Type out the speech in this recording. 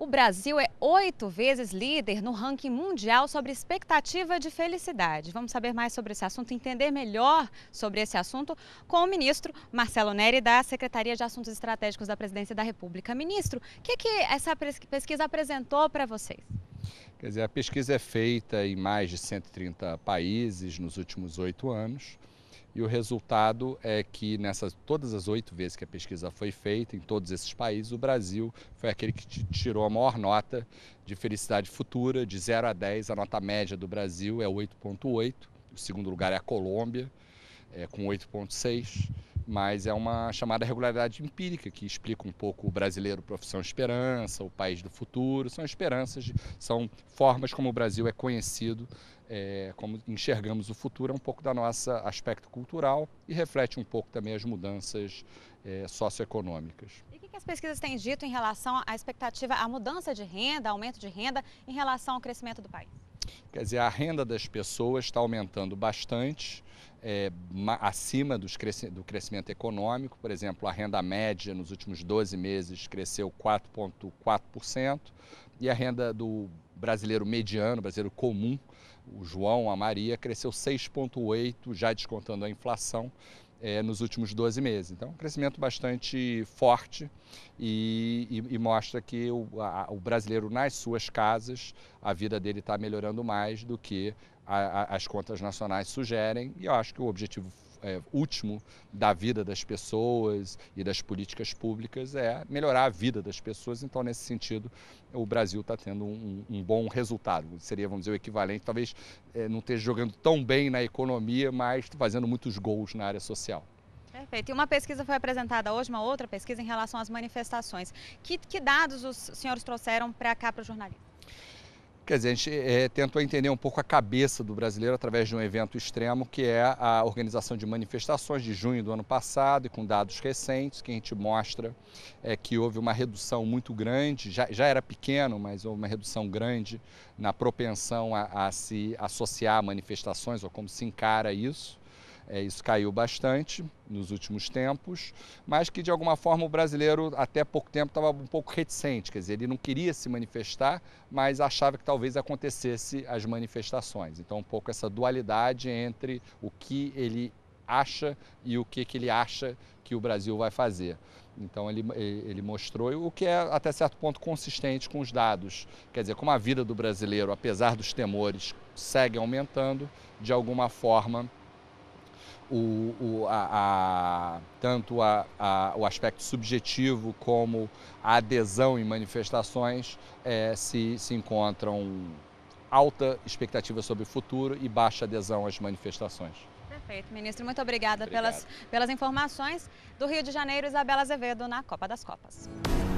o Brasil é oito vezes líder no ranking mundial sobre expectativa de felicidade. Vamos saber mais sobre esse assunto, entender melhor sobre esse assunto com o ministro Marcelo Neri, da Secretaria de Assuntos Estratégicos da Presidência da República. Ministro, o que, que essa pesquisa apresentou para vocês? Quer dizer, a pesquisa é feita em mais de 130 países nos últimos oito anos. E o resultado é que nessas todas as oito vezes que a pesquisa foi feita, em todos esses países, o Brasil foi aquele que tirou a maior nota de felicidade futura, de 0 a 10. A nota média do Brasil é 8,8. O segundo lugar é a Colômbia, é, com 8,6 mas é uma chamada regularidade empírica que explica um pouco o brasileiro profissão esperança, o país do futuro, são esperanças, de, são formas como o Brasil é conhecido, é, como enxergamos o futuro, é um pouco da nossa aspecto cultural e reflete um pouco também as mudanças é, socioeconômicas. E o que as pesquisas têm dito em relação à expectativa, à mudança de renda, aumento de renda em relação ao crescimento do país? Quer dizer, a renda das pessoas está aumentando bastante. É, acima cresc do crescimento econômico. Por exemplo, a renda média nos últimos 12 meses cresceu 4,4% e a renda do brasileiro mediano, brasileiro comum, o João, a Maria, cresceu 6,8%, já descontando a inflação é, nos últimos 12 meses. Então, é um crescimento bastante forte e, e, e mostra que o, a, o, brasileiro, nas suas casas, a vida dele está melhorando mais do que a, a, as contas nacionais sugerem. E eu acho que o objetivo é, último da vida das pessoas e das políticas públicas é melhorar a vida das pessoas. Então, nesse sentido, o Brasil está tendo um, um, bom resultado. Seria, vamos dizer, o equivalente, talvez é, não esteja jogando tão bem na economia, mas tá fazendo muitos gols na área social. Perfeito. E uma pesquisa foi apresentada hoje, uma outra pesquisa em relação às manifestações. Que, que dados os senhores trouxeram para cá para o jornalismo? Quer dizer, a gente é, tentou entender um pouco a cabeça do brasileiro através de um evento extremo, que é a organização de manifestações de junho do ano passado, e com dados recentes, que a gente mostra é, que houve uma redução muito grande, já, já era pequeno, mas houve uma redução grande na propensão a, a se associar a manifestações ou como se encara isso. É, isso caiu bastante nos últimos tempos, mas que de alguma forma o brasileiro até pouco tempo estava um pouco reticente, quer dizer, ele não queria se manifestar, mas achava que talvez acontecesse as manifestações. Então, um pouco essa dualidade entre o que ele acha e o que, que ele acha que o Brasil vai fazer. Então ele, ele mostrou o que é até certo ponto consistente com os dados. Quer dizer, como a vida do brasileiro, apesar dos temores, segue aumentando, de alguma forma o, o, a, a, tanto a, o aspecto subjetivo como a adesão em manifestações é, se, se encontram alta expectativa sobre o futuro e baixa adesão às manifestações. Perfeito, ministro. Muito obrigada pelas, pelas informações. Do Rio de Janeiro, Isabela Azevedo, na Copa das Copas.